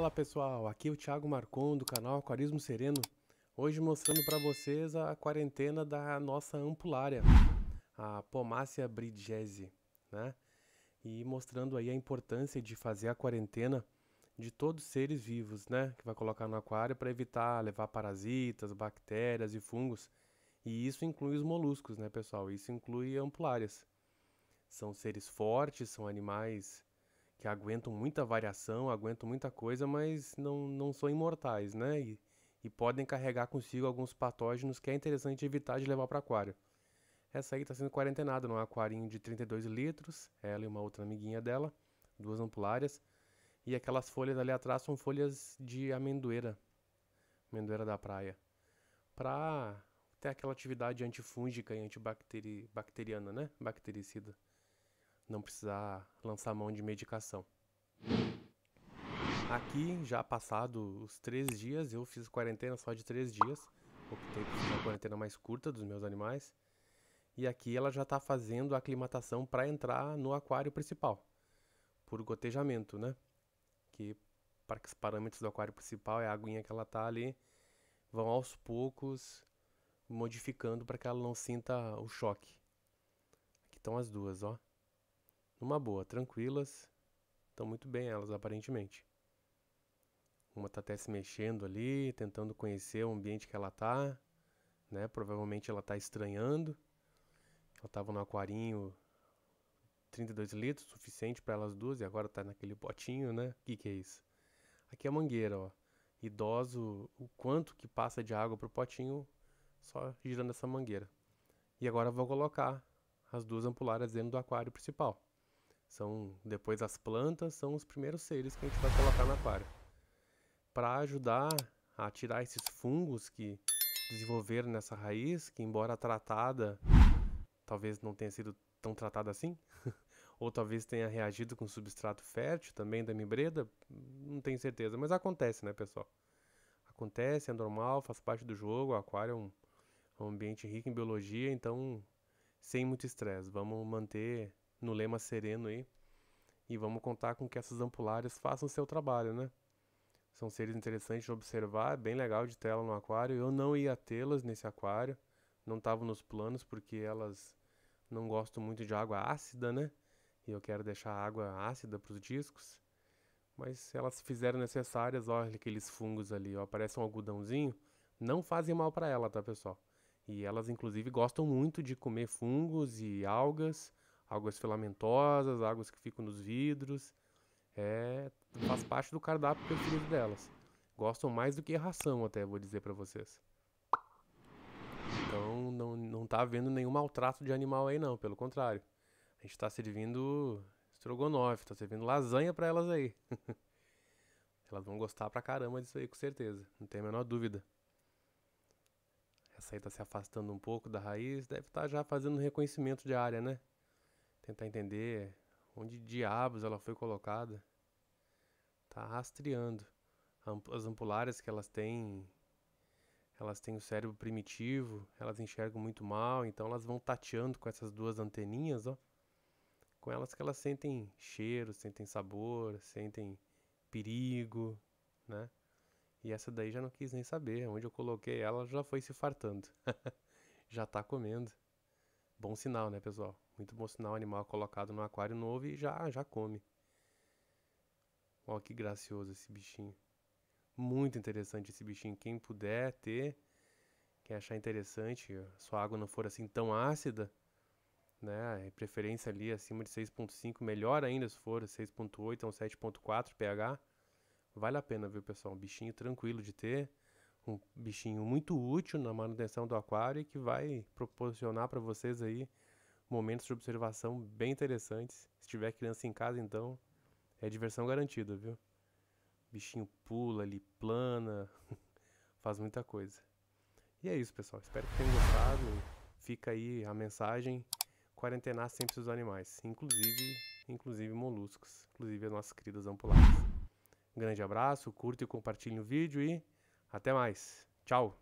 Fala pessoal, aqui é o Thiago Marcon do canal Aquarismo Sereno. Hoje mostrando para vocês a quarentena da nossa ampulária, a Pomácia bridgese, né? E mostrando aí a importância de fazer a quarentena de todos os seres vivos, né, que vai colocar no aquário para evitar levar parasitas, bactérias e fungos. E isso inclui os moluscos, né, pessoal? Isso inclui ampulárias. São seres fortes, são animais que aguentam muita variação, aguentam muita coisa, mas não, não são imortais, né? E, e podem carregar consigo alguns patógenos que é interessante evitar de levar para aquário. Essa aí está sendo quarentenada num aquarinho de 32 litros, ela e uma outra amiguinha dela, duas ampulárias. E aquelas folhas ali atrás são folhas de amendoeira, amendoeira da praia, para ter aquela atividade antifúngica e antibacteriana, né? Bactericida não precisar lançar mão de medicação. Aqui, já passado os três dias, eu fiz quarentena só de três dias. Optei por fazer uma quarentena mais curta dos meus animais. E aqui ela já está fazendo a aclimatação para entrar no aquário principal, por gotejamento, né? Que para que os parâmetros do aquário principal é a aguinha que ela tá ali, vão aos poucos modificando para que ela não sinta o choque. Aqui estão as duas, ó numa boa, tranquilas. Estão muito bem elas, aparentemente. Uma está até se mexendo ali, tentando conhecer o ambiente que ela está, né? Provavelmente ela está estranhando. Ela estava no aquarinho 32 litros, suficiente para elas duas, e agora está naquele potinho, né? O que, que é isso? Aqui é a mangueira, ó. Idoso, o quanto que passa de água para o potinho só girando essa mangueira. E agora vou colocar as duas ampulárias dentro do aquário principal. São depois as plantas são os primeiros seres que a gente vai colocar na aquário. Para ajudar a tirar esses fungos que desenvolveram nessa raiz, que embora tratada, talvez não tenha sido tão tratada assim, ou talvez tenha reagido com substrato fértil também da mibreda, não tenho certeza, mas acontece, né, pessoal? Acontece, é normal, faz parte do jogo, o aquário é um, é um ambiente rico em biologia, então sem muito estresse, vamos manter no lema sereno aí. E vamos contar com que essas ampulárias façam seu trabalho, né? São seres interessantes de observar, é bem legal de ter no aquário. Eu não ia tê-las nesse aquário, não estavam nos planos porque elas não gostam muito de água ácida, né? E eu quero deixar a água ácida para os discos. Mas elas fizeram necessárias, olha aqueles fungos ali, ó, parece um algodãozinho. Não fazem mal para ela, tá, pessoal? E elas, inclusive, gostam muito de comer fungos e algas águas filamentosas, águas que ficam nos vidros. É, faz parte do cardápio preferido delas. Gostam mais do que ração, até vou dizer para vocês. Então não, não tá havendo nenhum maltrato de animal aí não, pelo contrário. A gente está servindo estrogonofe, está servindo lasanha para elas aí. elas vão gostar pra caramba disso aí, com certeza. Não tem a menor dúvida. Essa aí tá se afastando um pouco da raiz, deve estar tá já fazendo reconhecimento de área, né? tentar entender onde diabos ela foi colocada. Tá rastreando as ampulárias que elas têm. Elas têm o cérebro primitivo, elas enxergam muito mal, então elas vão tateando com essas duas anteninhas, ó. Com elas que elas sentem cheiro, sentem sabor, sentem perigo, né? E essa daí já não quis nem saber. Onde eu coloquei ela já foi se fartando. já tá comendo. Bom sinal, né, pessoal? Muito bom sinal, animal colocado no aquário novo e já, já come. Olha que gracioso esse bichinho. Muito interessante esse bichinho. Quem puder ter, quem achar interessante, sua água não for assim tão ácida, né? É preferência ali acima de 6.5, melhor ainda se for 6.8 ou 7.4 pH. Vale a pena, viu, pessoal? Um bichinho tranquilo de ter um bichinho muito útil na manutenção do aquário e que vai proporcionar para vocês aí momentos de observação bem interessantes. Se tiver criança em casa, então é diversão garantida, viu? Bichinho pula, ele plana, faz muita coisa. E é isso, pessoal. Espero que tenham gostado. Fica aí a mensagem: quarentenar sempre os animais, inclusive, inclusive moluscos, inclusive as nossas queridas ampulares. grande abraço, curta e compartilhe o vídeo e até mais. Tchau.